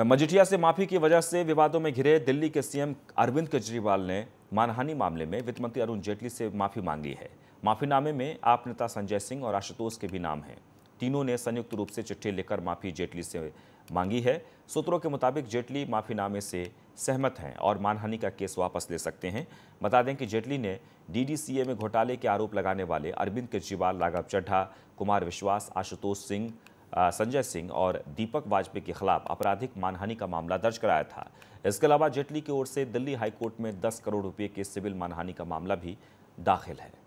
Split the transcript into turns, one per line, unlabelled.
मजिठिया से माफी की वजह से विवादों में घिरे दिल्ली के सीएम अरविंद केजरीवाल ने मानहानि मामले में वित्त मंत्री अरुण जेटली से माफी मांगी है माफीनामे में आप नेता संजय सिंह और आशुतोष के भी नाम हैं तीनों ने संयुक्त रूप से चिट्ठी लेकर माफी जेटली से मांगी है सूत्रों के मुताबिक जेटली माफीनामे से सहमत हैं और मानहानि का केस वापस ले सकते हैं बता दें कि जेटली ने डी में घोटाले के आरोप लगाने वाले अरविंद केजरीवाल राघव चड्ढा कुमार विश्वास आशुतोष सिंह संजय सिंह और दीपक वाजपेयी के खिलाफ आपराधिक मानहानि का मामला दर्ज कराया था इसके अलावा जेटली की ओर से दिल्ली हाईकोर्ट में 10 करोड़ रुपए के सिविल मानहानि का मामला भी दाखिल है